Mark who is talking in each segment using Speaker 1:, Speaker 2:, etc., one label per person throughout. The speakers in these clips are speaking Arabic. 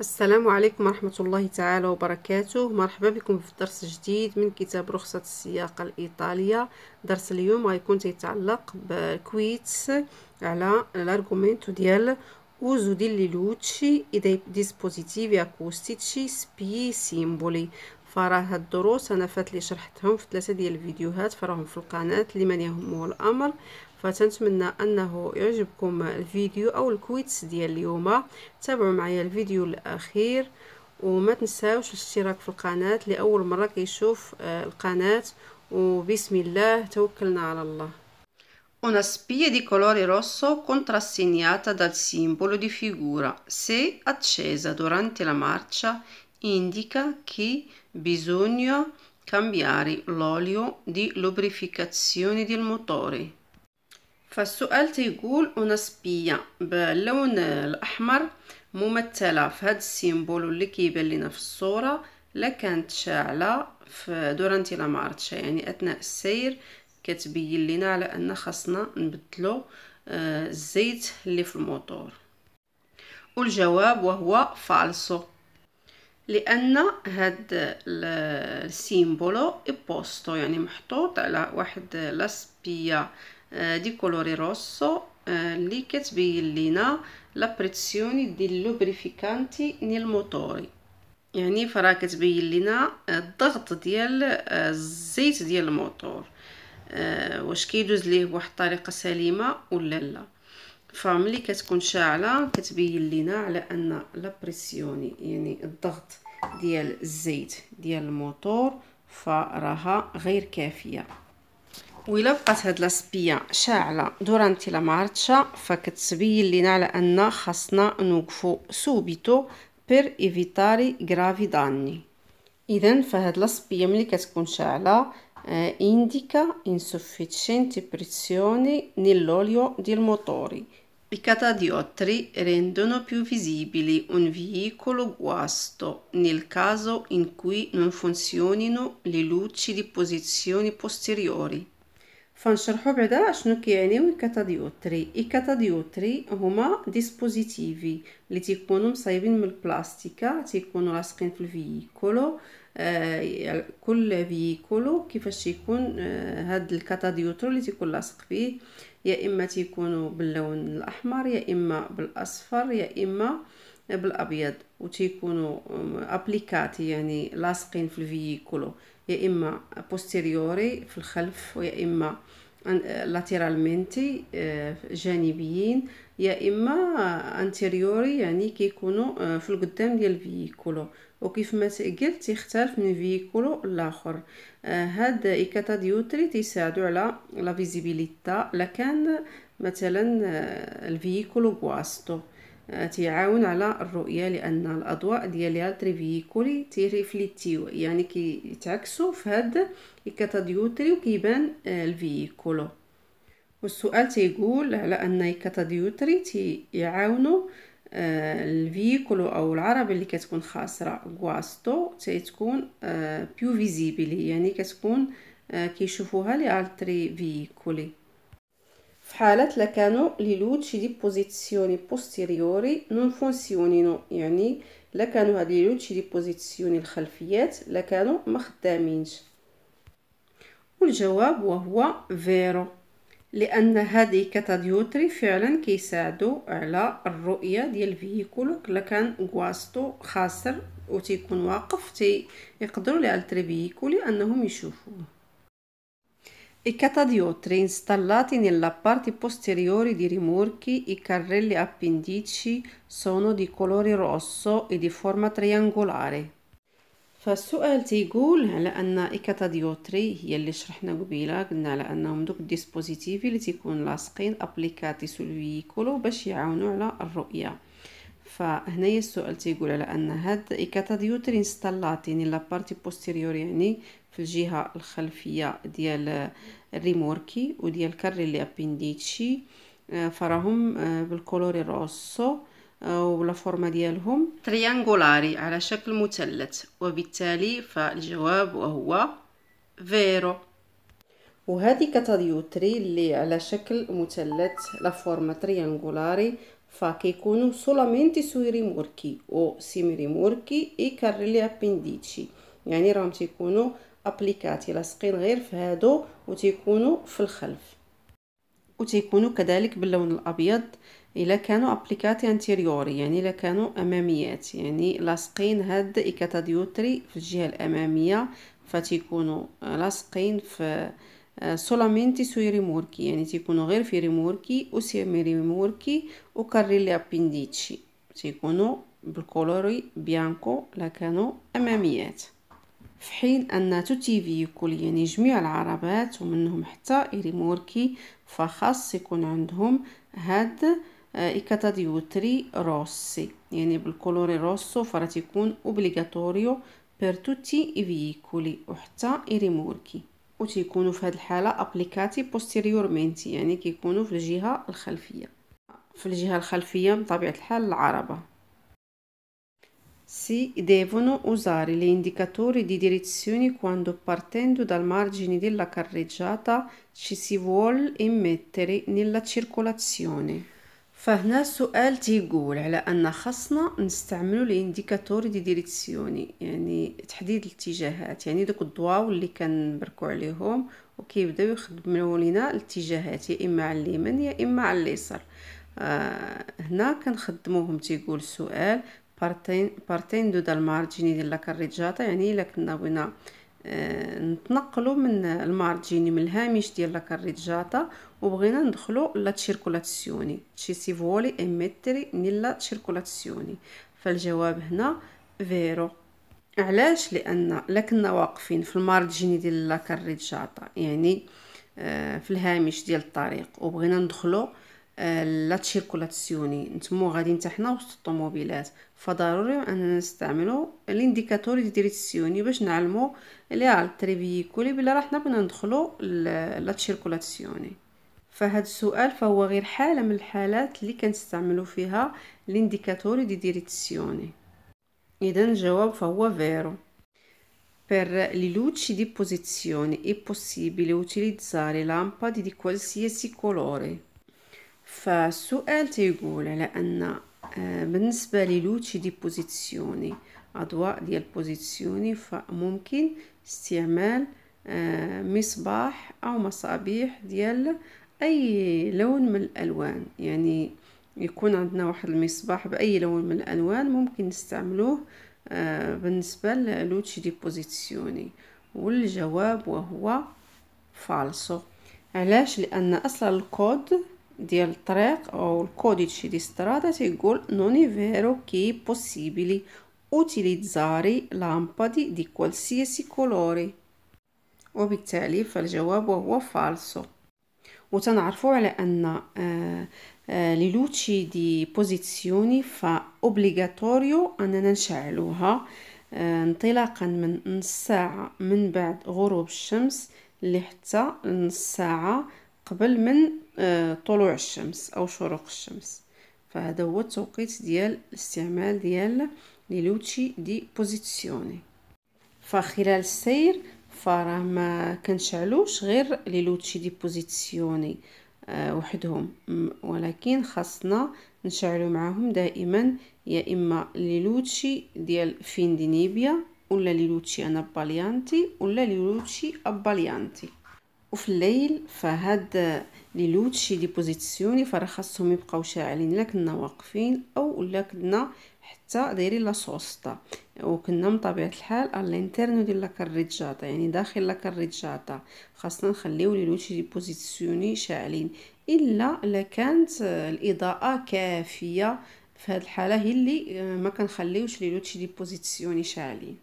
Speaker 1: السلام عليكم ورحمة الله تعالى وبركاته مرحبا بكم في درس جديد من كتاب رخصة السياقة الإيطالية درس اليوم غيكون تيتعلق بكويتس على الارغومنتو ديال اوزو دي لوتشي e ديسبوزيتيف dispositivi acustici سيمبولي simboli فراه هاد الدروس انا فات لي شرحتهم في ثلاثه ديال الفيديوهات فراهم في القناه لمن يهمه الامر فتنتمنى انه يعجبكم الفيديو او الكويتس ديال اليوم تابعوا معايا الفيديو الاخير وما تنساوش الاشتراك في القناه لاول مره كيشوف آه، القناه وبسم الله توكلنا على الله Una spia di colore rosso contrassegnata dal simbolo di figura, se accesa durante la marcia, indica che bisogna cambiare l'olio di lubrificazione del motore. فالسؤال تيقول أنسبية باللون الأحمر ممثلة في هذا السيمبول اللي كيبان لنا في الصورة لكانت شاعلة في دورانتي لا مارتشا يعني أثناء السير كتبين لنا على أن خاصنا نبدلو آه، الزيت اللي في الموتور والجواب وهو فالسو لان هاد السيمبولو ابوستو يعني محطوط على واحد لاسبيه دي كولوري روسو اللي كتبين لينا لا بريسيوني دي لوبريفيكانتي نيل موتوري يعني فراه كتبين لينا الضغط ديال الزيت ديال الموتور واش كيدوز ليه بواحد الطريقه سليمه ولا لا فملي كتكون شاعله كتبين لينا على ان لا بريسيوني يعني الضغط ديال الزيت ديال الموتور فراها غير كافيه ولبقت هاد لاسبية شاعلة دورانتي لا مارشا فكتبين لينا على ان خاصنا نوقفو سوبيتو per evitare gravi danni اذا فهاد لاسبية ملي كتكون شاعلة eh, indica insufficiente pressione nell'olio del motore i catadiotteri rendono più visibili un veicolo guasto nel caso in cui non funzionino le luci di posizione posteriori فنشرحو بعدا شنو كيعنيو الكاتاديوتري الكاتاديوتري هما ديسبوزيتيفي اللي تيكونوا مصايبين من البلاستيكا تيكونوا لاصقين في الفييكولو آه كل فييكولو كيفاش تيكون آه هاد الكاتاديوترو اللي تيكون لاصق فيه يا اما تيكونوا باللون الاحمر يا اما بالاصفر يا اما بالابيض وتيكونوا ابليكاتي يعني لاصقين في الفييكولو يا اما بوستيريوري في الخلف ويا اما لاتيرالمنتي آه، جانبيين يا اما انتيريوري يعني كيكونوا آه، في القدام ديال الفييكولو وكيف ما قلت يختلف من فييكولو لاخر آه، هاد ايكاتا ديوتري تيساعدوا على لا فيزيبيليتا لكان مثلا الفييكولو بواسطو آه، تيعاون على الرؤية لأن الأضواء ديال هاد تريفيكولي تيريفليتيو يعني كيتعكسو في هاد الكاتاديوتري وكيبان آه، الفيكولو والسؤال تيقول على أن الكاتاديوتري تيعاونو آه، الفيكولو أو العرب اللي كتكون خاسرة غواستو تيتكون بيو فيزيبلي يعني كتكون كيشوفوها لي لألتري فيكولي حالة لكانو لي لوتشي دي بوزيسيوني بوستيريوري نون فونسيونينو يعني لا كانوا هاد لي لوتشي دي بوزيسيوني الخلفيات لا كانوا ما خدامينش والجواب وهو فيرو لان هذه كاتاديوتري فعلا كيساعدوا على الرؤيه ديال فيكول لكان كان غواستو خاسر وتيكون واقف تيقدروا لي التري فيكولي انهم يشوفوه I catadiotri installati nella parte posteriore dei rimorchi, i carrelli appendici sono di colore rosso e di forma triangolare. فالسؤال تيقول على ان إيكاتاديوتري هي اللي شرحنا قبيله قلنا على انهم دوك ديسبوزيتيفي اللي تيكون لاصقين ابليكاتي سو الفيكولو باش يعاونوا على الرؤيه فهنايا السؤال تيقول على ان هاد i catadiuteri يعني nella parte posteriore يعني في الجهه الخلفيه ديال الريموركي وديال لي ابنديتشي آه، فراهم آه، بالكولوري روسو آه، ولا فورما ديالهم تريانغولاري على شكل مثلث وبالتالي فالجواب وهو فيرو وهذه كاتاديوتري اللي على شكل مثلث لا فورما تريانغولاري فكيكونوا سولامينتي سوي ريموركي او سيمي ريموركي اي كارلي ابنديتشي يعني راهم تيكونوا ابليكاتي لاصقين غير في هادو وتيكونوا في الخلف وتيكونوا كذلك باللون الابيض الا كانوا ابليكاتي انتيريوري يعني الا كانوا اماميات يعني لاصقين هاد ايكاتاديوتري في الجهه الاماميه فتيكونوا لاصقين في آه، solamente sui rimorchi يعني سيكونوا غير في ريموركي وسيمي ريموركي وكاريلي ابنديتشي سيكونوا بالكولوري بيانكو لكانوا اماميات في حين ان توتي فيكول يعني جميع العربات ومنهم حتى ريموركي فخاص يكون عندهم هاد آه، إكاتا ديوتري روسي يعني بالكولوري روسو فرات يكون اوبليغاتوريو بير توتي i veicoli وحتى i وتيكونوا في هذه الحاله ابليكاتي بوستيريورمنت يعني كيكونوا في الجهه الخلفيه في الجهه الخلفيه بطبيعه الحال العربه Si devono usare gli indicatori di direzione quando partendo dal margine della carreggiata ci si vuole immettere nella circolazione. فهنا السؤال تيقول على ان خاصنا نستعملو الانديكاتور دي ديريكسيوني يعني تحديد الاتجاهات يعني دوك الضواو اللي كنبركو عليهم وكيبداو يخدموا لينا الاتجاهات يا اما على اليمين يا اما على اليسار آه هنا كنخدموهم تيقول السؤال بارتين بارتين دو دال مارجيني ديال لا كاريجاتا يعني الا كنا بغينا آه، نتنقلوا من المارجيني من الهامش ديال لا كاريجاتا وبغينا ندخلوا لا تشيركولاسيوني تشي سي فولي اميتري نيلا تشيركولاسيوني فالجواب هنا فيرو علاش لان لا كنا واقفين في المارجيني ديال لا كاريجاتا يعني في الهامش ديال الطريق وبغينا ندخلوا آه، لا تشيركولاسيوني نتمو غادي حتى حنا وسط الطوموبيلات فضروري اننا نستعملو الانديكاتوري ديريسيوني باش نعلمو لي على التريفيكولي بلا راه حنا بغينا ندخلو لا تشيركولاسيوني فهاد السؤال فهو غير حاله من الحالات اللي كنستعملو فيها الانديكاتوري دي ديريزيوني اذا الجواب فهو فيرو Per le luci di posizione è possibile utilizzare lampade di qualsiasi colore. فالسؤال تيقول على ان آه، بالنسبه للوتي دي بوزيسيوني اضواء ديال بوزيسيوني فممكن استعمال آه، مصباح او مصابيح ديال اي لون من الالوان يعني يكون عندنا واحد المصباح باي لون من الالوان ممكن نستعملوه آه، بالنسبه للوتي دي بوزيسيوني والجواب وهو فالسو علاش لان اصلا الكود ديال الطريق او الكوديتشي دي سترادا تيقول نوني فيرو كي بوسيبيلي اوتيليزاري لامبادي دي qualsiasi كولوري وبالتالي فالجواب هو فالسو وتنعرفوا على ان لي لوتشي دي بوزيزيوني اوبليغاتوريو اننا نشعلوها انطلاقا من نص ساعه من بعد غروب الشمس لحتى نص ساعه قبل من آه، طلوع الشمس او شروق الشمس فهذا هو التوقيت ديال الاستعمال ديال لي لوتشي دي بوزيسيوني فخلال السير فراه ما كنشعلوش غير لي لوتشي دي بوزيسيوني آه، وحدهم ولكن خاصنا نشعلو معاهم دائما يا اما لي لوتشي ديال فين دينيبيا ولا لي لوتشي انا باليانتي ولا لي لوتشي اباليانتي وفي الليل فهاد لي لوتشي دي بوزيسيوني فراه خاصهم يبقاو شاعلين لا كنا واقفين او لا كنا حتى دايرين لا سوستا وكنا من طبيعه الحال الانترنو ديال لا يعني داخل لا كاريجاتا خاصنا نخليو لي لوتشي دي بوزيسيوني شاعلين الا الا كانت الاضاءه كافيه في هاد الحاله هي اللي آه، ما كنخليوش لي لوتشي دي بوزيسيوني شاعلين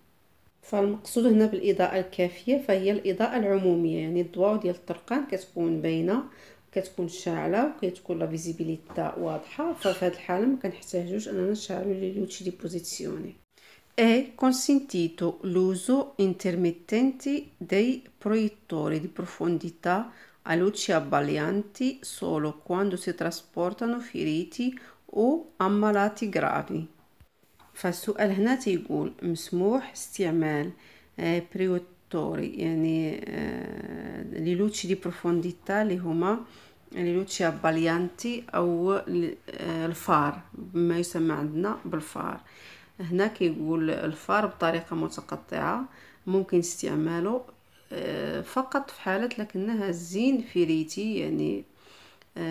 Speaker 1: فالمقصود هنا بالاضاءه الكافيه فهي الاضاءه العموميه يعني الضواو ديال الطرقان كتكون باينه كتكون شاعله وكتكون لا فيزيبيليتا واضحه ففي هذه الحاله ما كنحتاجوش اننا نشعلو لي luci di posizione è consentito l'uso intermittente dei proiettori di profondità a luci abbaglianti solo quando si trasportano feriti o ammalati gravi فالسؤال هنا تيقول مسموح استعمال بريوتوري آه، يعني آه، لي لوتشي دي بروفونديتا اللي هما لي لوتشي باليانتي او آه، الفار ما يسمى عندنا بالفار هنا كيقول الفار بطريقه متقطعه ممكن استعماله فقط في حالة لكنها الزين فيريتي يعني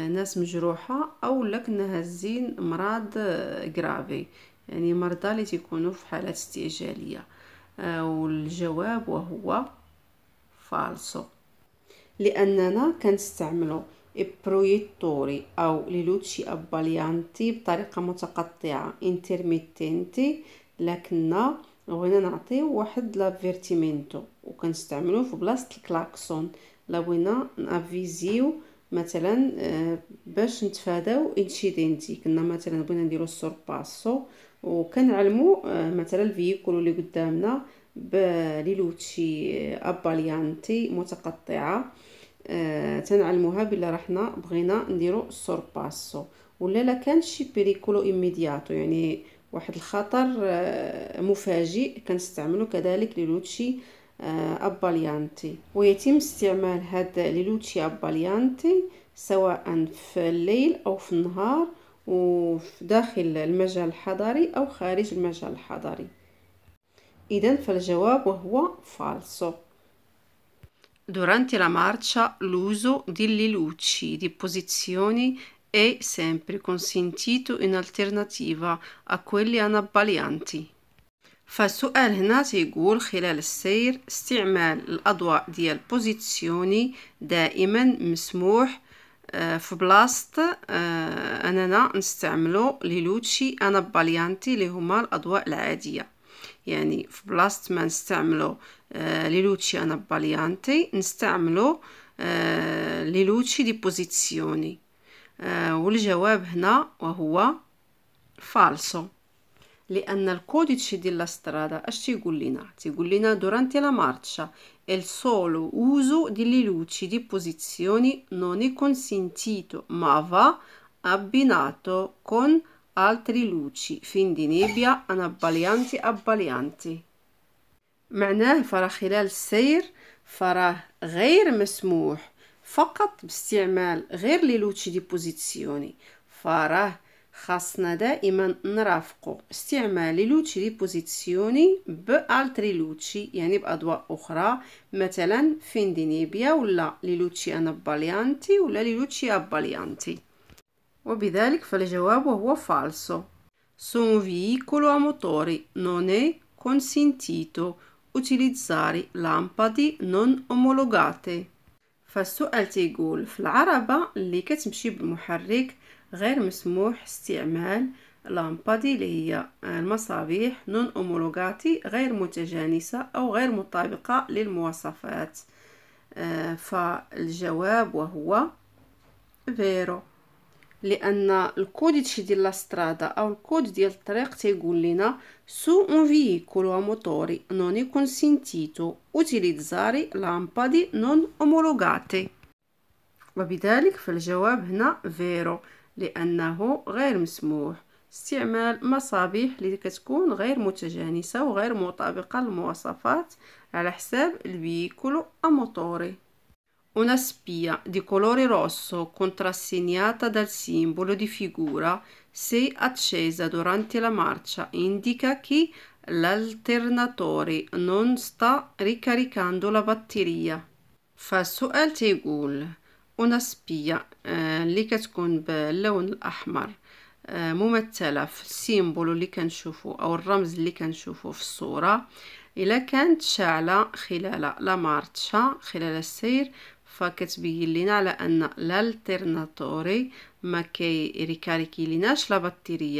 Speaker 1: ناس مجروحة أو لكنها الزين مرض كرافي يعني مرضى اللي تيكونوا في حالات استعجاليه آه، والجواب وهو فالسو لاننا كنستعملوا إبرويتوري او ليلوتشي اباليانتي بطريقه متقطعه إنترميتينتي لكن بغينا نعطيو واحد لافيرتيمينتو وكنستعملوه في بلاصه الكلاكسون لا بغينا نافيزيو مثلا آه، باش نتفاداو انشيدينتي كنا مثلا بغينا نديرو السورباسو وكنعلمو آه، مثلا الفيكول اللي قدامنا بليلوتشي آه، اباليانتي متقطعه آه، تنعلموها بلا رحنا بغينا نديرو سورباسو ولا لا كان شي بيريكولو ايميدياتو يعني واحد الخطر مفاجئ كنستعملو كذلك ليلوتشي آه اباليانتي ويتم استعمال هاد ليلوتشي اباليانتي سواء في الليل او في النهار وفي داخل المجال الحضري أو خارج المجال الحضري إذا فالجواب وهو falso Durante la marcia l'uso delle luci di posizioni è sempre consentito in alternativa a quelli anabbaglianti. فالسؤال هنا تيقول خلال السير استعمال الأضواء ديال بوزيسيوني دائما مسموح آه، في بلاصه آه، اننا نستعملو لي لوتشي انا باليانتي اللي هما الاضواء العاديه يعني في بلاصه ما نستعملو آه، لي لوتشي انا باليانتي نستعملو لي لوتشي دي بوزيزيوني والجواب هنا وهو فالسو لأن الكوديتش della strada اش تيقول لنا تيقول لنا durante la marcia il solo uso delle luci di posizione non è consentito ma va abbinato con altre luci fin di nebbia abbalianti abbalianti معناه فراه خلال السير فراه غير مسموح فقط باستعمال غير لي لوتشي دي بوزيزيوني فراه خاصنا دائما نرافقو استعمال لوتشي دي بوزيسيوني بالتري لوتشي يعني باضواء اخرى مثلا فين دي نيبيا ولا لوتشي انا باليانتي ولا لوتشي اباليانتي وبذلك فالجواب هو فالسو سون veicolo ا موتوري نون اي consentito utilizzare lampade non omologate فالسؤال تيقول في العربة اللي كتمشي بالمحرك غير مسموح استعمال لامبادي اللي هي المصابيح نون أومولوغاتي غير متجانسة أو غير مطابقة للمواصفات آه، فالجواب وهو فيرو لان الكوديتشي ديال لاسترادا او الكود ديال الطريق تيقول لنا سو اون و موتوري نوني كونسينتيتو اوتيليزاري لامبادي نون اومولوغاتي وبذلك فالجواب هنا فيرو لأنه غير مسموح استعمال مصابيح اللي كتكون غير متجانسة وغير مطابقة للمواصفات على حساب الفيكولو أموتوري Una spia di colore rosso contrassegnata dal simbolo di figura, se accesa durante la marcia, indica che l'alternatore non sta ricaricando la batteria. فالسؤال تيقول أناسبية آه، اللي كتكون باللون الأحمر آه، ممثلة في السيمبول اللي كنشوفو أو الرمز اللي كنشوفو في الصورة إلا كانت شاعلة خلال لا مارتشا خلال السير فكتبين لينا على ان لالتيرناتوري ما كيريكاريكي ليناش لا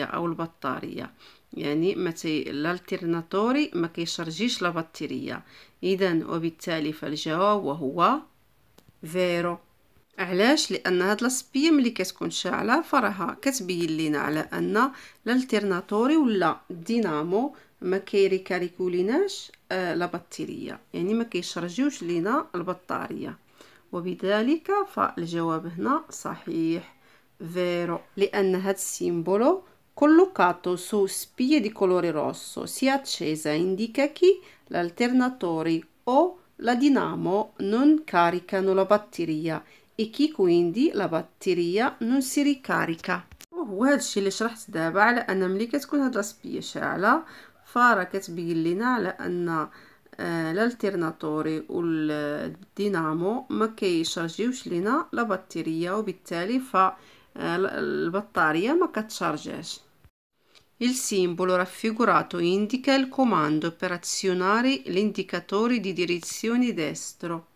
Speaker 1: او البطاريه يعني متي لالتيرناتوري ما كيشرجيش لا بطاريه اذا وبالتالي فالجواب وهو فيرو علاش لان هاد لاصبيه ملي كتكون شاعله فراها كتبين لينا على ان الالترناتوري ولا الدينامو ما كيريكاريكوليناش آه لا يعني ما كيشرجيوش لينا البطاريه وبذلك فالجواب هنا صحيح فيرو لان هاد السيمبولو كولوكاتو سو سبيه دي كولوري روسو سي اتشيزا انديكا كي che او لا دينامو نون كاريكانو caricano e chi quindi la batteria non si ricarica وهذا الشيء اللي شرحت دابا على ان ملي كتكون هاد لاصبيه شاعله فاره كتبين لينا على ان الالترناتوري والدينامو ما كيشارجيوش لينا لا بطاريه وبالتالي فالبطاريه ما كتشارجاش Il simbolo raffigurato indica il comando per azionare l'indicatore di direzione destro.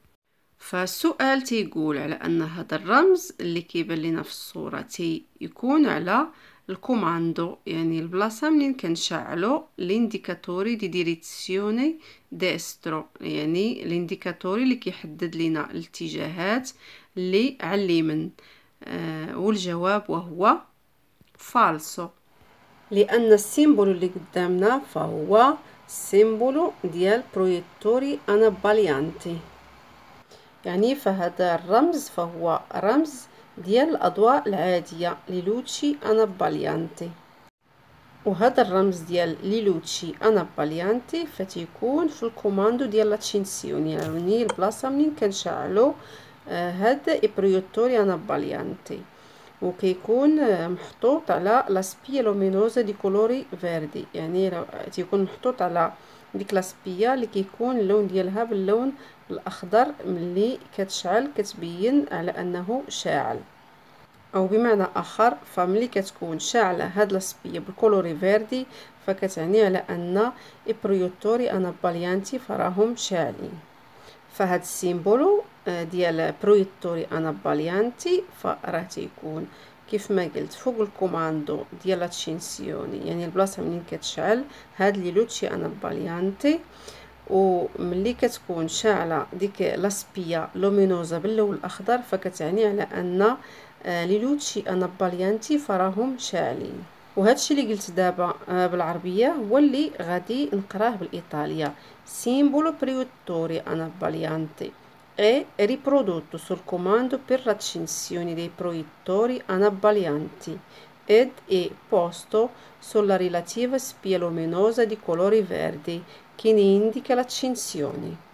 Speaker 1: فالسؤال تيقول على ان هذا الرمز اللي كيبان لنا في الصوره تيكون على الكوماندو يعني البلاصه منين كنشعلو لانديكاتوري دي ديريكسيوني ديسترو يعني الانديكاتوري اللي كيحدد لنا الاتجاهات اللي على اليمين آه والجواب وهو فالسو لان السيمبول اللي قدامنا فهو سيمبولو ديال انا باليانتي يعني فهذا الرمز فهو رمز ديال الأضواء العادية ليلوتشي باليانتي وهذا الرمز ديال ليلوتشي باليانتي فتيكون في الكوماندو ديال لاتشينسيون يعني البلاصة منين كنشعلو آه، هاد إبريوتوري انا باليانتي وكيكون آه، محطوط على لاسبيلومينوزا دي كولوري فيردي يعني تيكون محطوط على ديك لاسبيه اللي كيكون اللون ديالها باللون الاخضر ملي كتشعل كتبين على انه شاعل او بمعنى اخر فملي كتكون شاعله هاد لاسبيه بالكولوري فيردي فكتعني على ان ابريوتوري انا باليانتي فراهم شاعلين فهاد السيمبولو آه، ديال برويتوري انا باليانتي فراه تيكون كيف ما قلت فوق الكوماندو ديال لاتشينسيوني يعني البلاصه منين كتشعل هاد لي لوتشي انا باليانتي وملي كتكون شاعله ديك لاسبيا لومينوزا باللون الاخضر فكتعني على ان آه، لي لوتشي انا باليانتي فراهم شاعلين وهذا الشيء اللي قلت دابا آه، بالعربيه هو اللي غادي نقراه بالايطاليه سيمبولو بريوتوري انا باليانتي è riprodotto sul comando per l'accensione dei proiettori anabbalianti ed è posto sulla relativa spia luminosa di colori verdi che ne indica l'accensione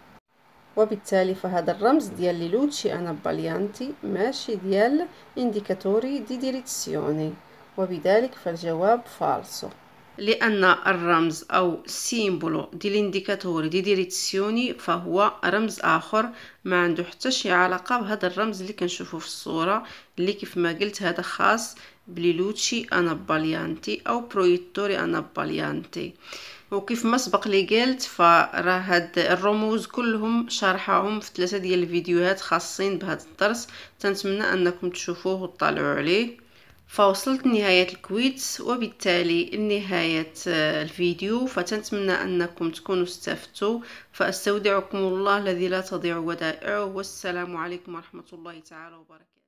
Speaker 1: وبالتالي فهذا الرمز ديال لي لوتشي اناباليانتي ماشي ديال انديكاتوري دي ديريزيوني وبذلك فالجواب فالسو لأن الرمز أو سيمبولو دي الانديكاتوري دي ديريتسيوني فهو رمز آخر ما عنده حتى شي علاقة بهذا الرمز اللي كنشوفه في الصورة اللي كيف ما قلت هذا خاص بليلوتشي أناباليانتي أو برويتوري أناباليانتي وكيف ما سبق لي قلت فراه هاد الرموز كلهم شارحاهم في ثلاثه ديال الفيديوهات خاصين بهذا الدرس تنتمنى انكم تشوفوه وتطلعوا عليه فوصلت نهاية الكويت وبالتالي نهاية آه، الفيديو فتنتمنى أنكم تكونوا استفدتوا فأستودعكم الله الذي لا تضيع ودائعه والسلام عليكم ورحمة الله تعالى وبركاته